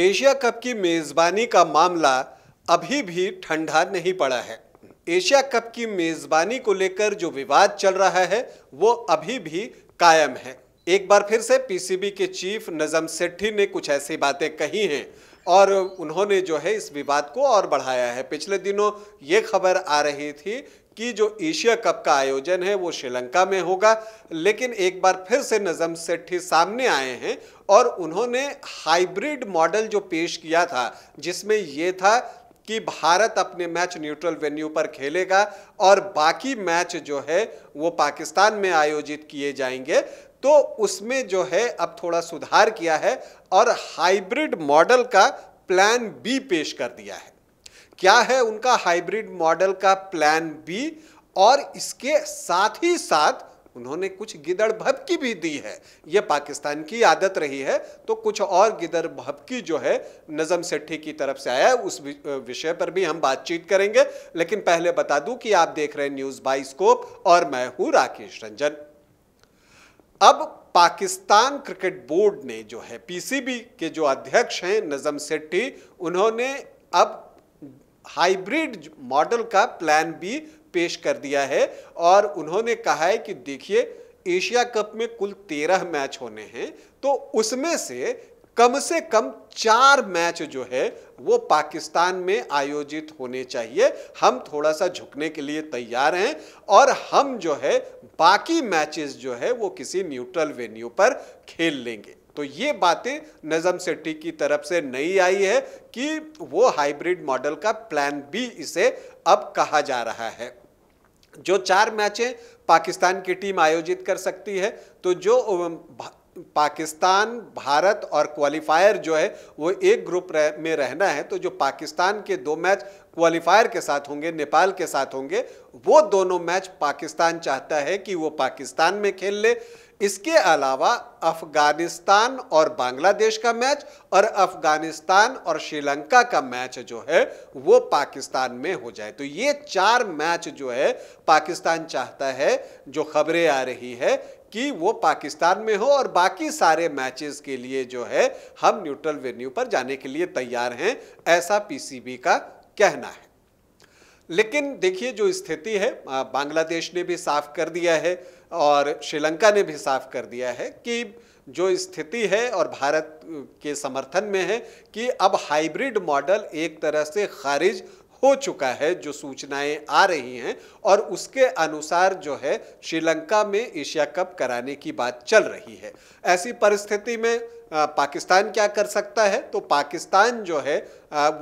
Asia cup की मेज़बानी का मामला अभी भी ठंडा नहीं पड़ा है एशिया कप की मेज़बानी को लेकर जो विवाद चल रहा है वो अभी भी कायम है एक बार फिर से पीसीबी के चीफ नजम सेठी ने कुछ ऐसी बातें कही हैं और उन्होंने जो है इस विवाद को और बढ़ाया है पिछले दिनों ये खबर आ रही थी कि जो एशिया कप का आयोजन है वो श्रीलंका में होगा लेकिन एक बार फिर से नजम सेठी सामने आए हैं और उन्होंने हाइब्रिड मॉडल जो पेश किया था जिसमें ये था कि भारत अपने मैच न्यूट्रल वेन्यू पर खेलेगा और बाकी मैच जो है वो पाकिस्तान में आयोजित किए जाएंगे तो उसमें जो है अब थोड़ा सुधार किया है और हाइब्रिड मॉडल का प्लान बी पेश कर दिया है क्या है उनका हाइब्रिड मॉडल का प्लान बी और इसके साथ ही साथ उन्होंने कुछ गिदड़ भपकी भी दी है ये पाकिस्तान की आदत रही है तो कुछ और गिदड़ भपकी जो है नज़म सेठी की तरफ से आया उस विषय पर भी हम बातचीत करेंगे लेकिन पहले बता दूं कि आप देख रहे हैं न्यूज़ बाइस्कोप और मैं हूं राकेश रंजन अब पाकिस्तान क्रिकेट बोर्ड ने जो है पीसीबी के जो अध्यक्ष हैं नज़म सेट्ठी उन्होंने अब हाइब्रिड मॉडल का प्लान भी पेश कर दिया है और उन्होंने कहा है कि देखिए एशिया कप में कुल तेरह मैच होने हैं तो उसमें से कम से कम चार मैच जो है वो पाकिस्तान में आयोजित होने चाहिए हम थोड़ा सा झुकने के लिए तैयार हैं और हम जो है बाकी मैचेस जो है वो किसी न्यूट्रल वेन्यू पर खेल लेंगे तो ये बातें नज़म सेट्टी की तरफ से नहीं आई है कि वो हाइब्रिड मॉडल का प्लान भी इसे अब कहा जा रहा है जो चार मैचें पाकिस्तान की टीम आयोजित कर सकती है तो जो पाकिस्तान भारत और क्वालिफायर जो है वो एक ग्रुप रह, में रहना है तो जो पाकिस्तान के दो मैच क्वालिफायर के साथ होंगे नेपाल के साथ होंगे वो दोनों मैच पाकिस्तान चाहता है कि वो पाकिस्तान में खेल ले इसके अलावा अफगानिस्तान और बांग्लादेश का मैच और अफगानिस्तान और श्रीलंका का मैच जो है वो पाकिस्तान में हो जाए तो ये चार मैच जो है पाकिस्तान चाहता है जो खबरें आ रही है कि वो पाकिस्तान में हो और बाकी सारे मैचेस के लिए जो है हम न्यूट्रल वेन्यू पर जाने के लिए तैयार हैं ऐसा पीसीबी का कहना है लेकिन देखिए जो स्थिति है बांग्लादेश ने भी साफ कर दिया है और श्रीलंका ने भी साफ कर दिया है कि जो स्थिति है और भारत के समर्थन में है कि अब हाइब्रिड मॉडल एक तरह से खारिज हो चुका है जो सूचनाएं आ रही हैं और उसके अनुसार जो है श्रीलंका में एशिया कप कराने की बात चल रही है ऐसी परिस्थिति में पाकिस्तान क्या कर सकता है तो पाकिस्तान जो है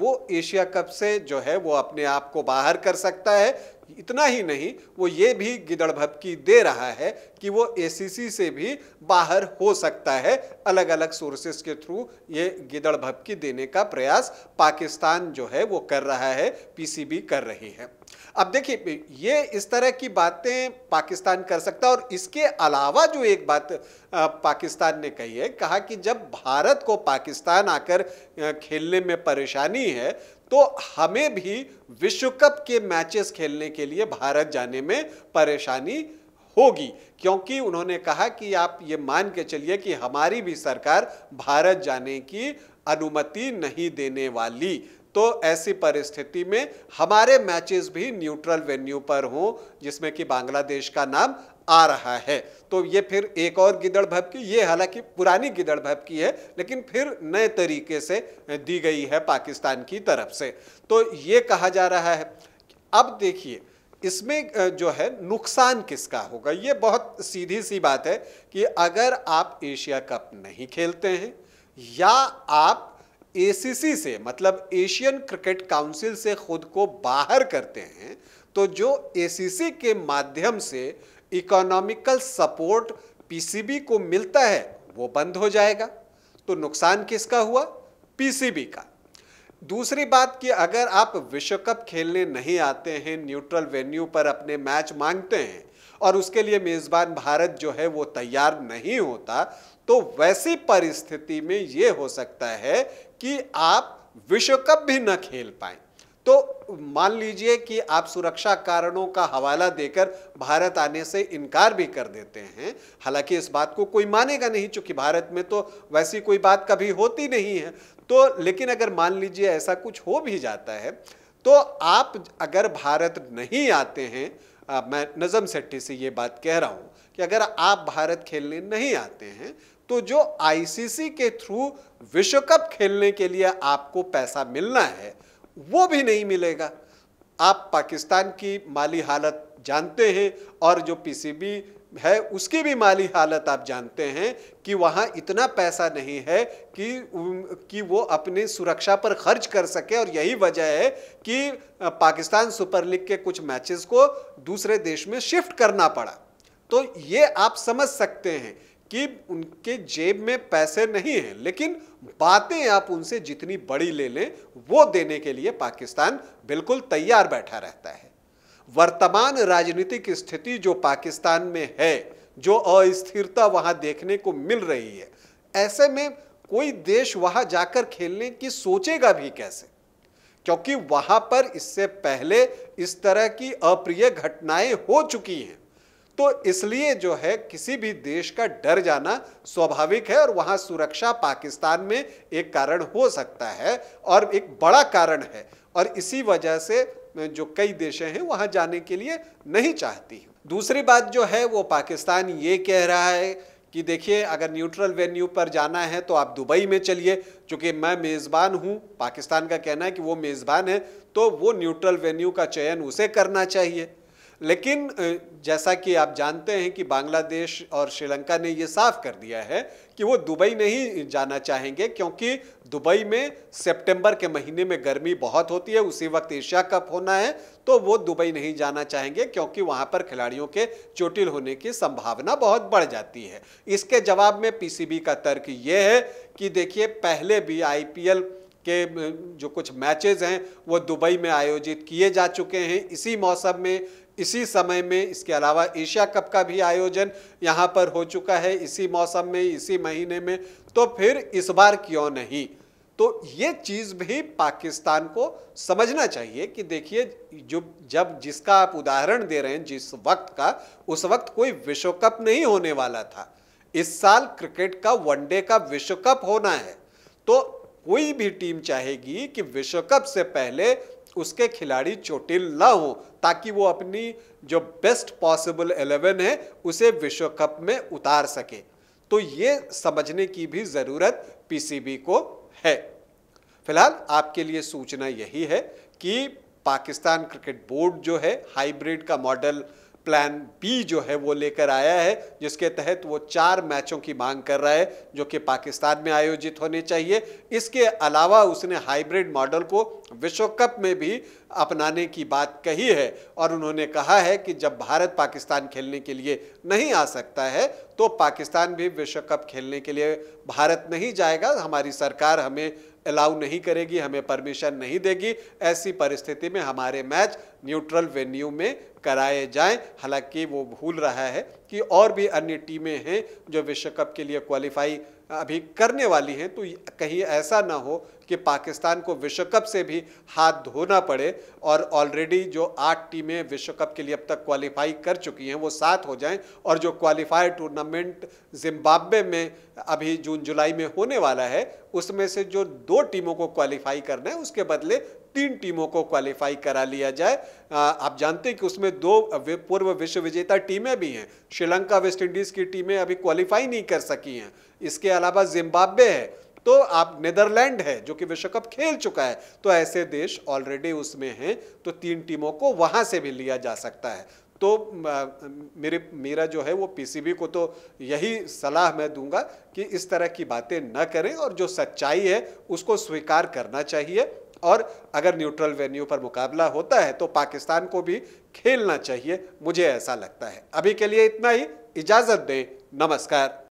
वो एशिया कप से जो है वो अपने आप को बाहर कर सकता है इतना ही नहीं वो ये भी गिदड़ भपकी दे रहा है कि वो एसीसी से भी बाहर हो सकता है अलग अलग सोर्सेस के थ्रू ये गिदड़ भपकी देने का प्रयास पाकिस्तान जो है वो कर रहा है पीसीबी कर रही है अब देखिए ये इस तरह की बातें पाकिस्तान कर सकता है और इसके अलावा जो एक बात पाकिस्तान ने कही है कहा कि जब भारत को पाकिस्तान आकर खेलने में परेशानी है तो हमें भी विश्व कप के मैचेस खेलने के लिए भारत जाने में परेशानी होगी क्योंकि उन्होंने कहा कि आप ये मान के चलिए कि हमारी भी सरकार भारत जाने की अनुमति नहीं देने वाली तो ऐसी परिस्थिति में हमारे मैचेस भी न्यूट्रल वेन्यू पर हों जिसमें कि बांग्लादेश का नाम आ रहा है तो ये फिर एक और गिदड़ भपकी ये हालांकि पुरानी गिदड़ भपकी है लेकिन फिर नए तरीके से दी गई है पाकिस्तान की तरफ से तो ये कहा जा रहा है अब देखिए इसमें जो है नुकसान किसका होगा ये बहुत सीधी सी बात है कि अगर आप एशिया कप नहीं खेलते हैं या आप एसीसी से मतलब एशियन क्रिकेट काउंसिल से खुद को बाहर करते हैं तो जो एसीसी के माध्यम से इकोनॉमिकल सपोर्ट पीसीबी को मिलता है वो बंद हो जाएगा तो नुकसान किसका हुआ पीसीबी का दूसरी बात कि अगर आप विश्व कप खेलने नहीं आते हैं न्यूट्रल वेन्यू पर अपने मैच मांगते हैं और उसके लिए मेज़बान भारत जो है वो तैयार नहीं होता तो वैसी परिस्थिति में ये हो सकता है कि आप विश्व कप भी न खेल पाए तो मान लीजिए कि आप सुरक्षा कारणों का हवाला देकर भारत आने से इनकार भी कर देते हैं हालांकि इस बात को कोई मानेगा नहीं चूंकि भारत में तो वैसी कोई बात कभी होती नहीं है तो लेकिन अगर मान लीजिए ऐसा कुछ हो भी जाता है तो आप अगर भारत नहीं आते हैं आ, मैं नज़म सेट्टी से ये बात कह रहा हूँ कि अगर आप भारत खेलने नहीं आते हैं तो जो आईसीसी के थ्रू विश्व कप खेलने के लिए आपको पैसा मिलना है वो भी नहीं मिलेगा आप पाकिस्तान की माली हालत जानते हैं और जो पीसीबी है उसकी भी माली हालत आप जानते हैं कि वहाँ इतना पैसा नहीं है कि कि वो अपने सुरक्षा पर खर्च कर सके और यही वजह है कि पाकिस्तान सुपर लीग के कुछ मैचेस को दूसरे देश में शिफ्ट करना पड़ा तो ये आप समझ सकते हैं कि उनके जेब में पैसे नहीं हैं लेकिन बातें आप उनसे जितनी बड़ी ले लें वो देने के लिए पाकिस्तान बिल्कुल तैयार बैठा रहता है वर्तमान राजनीतिक स्थिति जो पाकिस्तान में है जो अस्थिरता वहाँ देखने को मिल रही है ऐसे में कोई देश वहाँ जाकर खेलने की सोचेगा भी कैसे क्योंकि वहाँ पर इससे पहले इस तरह की अप्रिय घटनाएं हो चुकी हैं तो इसलिए जो है किसी भी देश का डर जाना स्वाभाविक है और वहां सुरक्षा पाकिस्तान में एक कारण हो सकता है और एक बड़ा कारण है और इसी वजह से जो कई देश हैं वहां जाने के लिए नहीं चाहती दूसरी बात जो है वो पाकिस्तान ये कह रहा है कि देखिए अगर न्यूट्रल वेन्यू पर जाना है तो आप दुबई में चलिए क्योंकि मैं मेज़बान हूँ पाकिस्तान का कहना है कि वो मेज़बान है तो वो न्यूट्रल वेन्यू का चयन उसे करना चाहिए लेकिन जैसा कि आप जानते हैं कि बांग्लादेश और श्रीलंका ने ये साफ कर दिया है कि वो दुबई नहीं जाना चाहेंगे क्योंकि दुबई में सितंबर के महीने में गर्मी बहुत होती है उसी वक्त एशिया कप होना है तो वो दुबई नहीं जाना चाहेंगे क्योंकि वहाँ पर खिलाड़ियों के चोटिल होने की संभावना बहुत बढ़ जाती है इसके जवाब में पी का तर्क ये है कि देखिए पहले भी आई के जो कुछ मैचेस हैं वो दुबई में आयोजित किए जा चुके हैं इसी मौसम में इसी समय में इसके अलावा एशिया कप का भी आयोजन यहाँ पर हो चुका है इसी मौसम में इसी महीने में तो फिर इस बार क्यों नहीं तो ये चीज़ भी पाकिस्तान को समझना चाहिए कि देखिए जो जब जिसका आप उदाहरण दे रहे हैं जिस वक्त का उस वक्त कोई विश्व कप नहीं होने वाला था इस साल क्रिकेट का वनडे का विश्व कप होना है तो कोई भी टीम चाहेगी कि विश्व कप से पहले उसके खिलाड़ी चोटिल ना हो ताकि वो अपनी जो बेस्ट पॉसिबल एलेवन है उसे विश्व कप में उतार सके तो ये समझने की भी ज़रूरत पीसीबी को है फिलहाल आपके लिए सूचना यही है कि पाकिस्तान क्रिकेट बोर्ड जो है हाइब्रिड का मॉडल प्लान बी जो है वो लेकर आया है जिसके तहत वो चार मैचों की मांग कर रहा है जो कि पाकिस्तान में आयोजित होने चाहिए इसके अलावा उसने हाइब्रिड मॉडल को विश्व कप में भी अपनाने की बात कही है और उन्होंने कहा है कि जब भारत पाकिस्तान खेलने के लिए नहीं आ सकता है तो पाकिस्तान भी विश्व कप खेलने के लिए भारत नहीं जाएगा हमारी सरकार हमें अलाउ नहीं करेगी हमें परमिशन नहीं देगी ऐसी परिस्थिति में हमारे मैच न्यूट्रल वेन्यू में कराए जाएं हालांकि वो भूल रहा है कि और भी अन्य टीमें हैं जो विश्व कप के लिए क्वालिफाई अभी करने वाली हैं तो कहीं ऐसा ना हो कि पाकिस्तान को विश्व कप से भी हाथ धोना पड़े और ऑलरेडी जो आठ टीमें विश्व कप के लिए अब तक क्वालिफाई कर चुकी हैं वो सात हो जाएं और जो क्वालिफायर टूर्नामेंट जिम्बाब्वे में अभी जून जुलाई में होने वाला है उसमें से जो दो टीमों को क्वालिफाई करना है उसके बदले तीन टीमों को क्वालिफाई करा लिया जाए आप जानते हैं कि उसमें दो पूर्व विश्व विजेता टीमें भी हैं श्रीलंका वेस्ट इंडीज़ की टीमें अभी क्वालिफाई नहीं कर सकी हैं इसके अलावा जिम्बाब्वे है तो आप नेदरलैंड है जो कि विश्व कप खेल चुका है तो ऐसे देश ऑलरेडी उसमें हैं तो तीन टीमों को वहाँ से भी लिया जा सकता है तो मेरे मेरा जो है वो पीसीबी को तो यही सलाह मैं दूंगा कि इस तरह की बातें न करें और जो सच्चाई है उसको स्वीकार करना चाहिए और अगर न्यूट्रल वेन्यू पर मुकाबला होता है तो पाकिस्तान को भी खेलना चाहिए मुझे ऐसा लगता है अभी के लिए इतना ही इजाज़त दें नमस्कार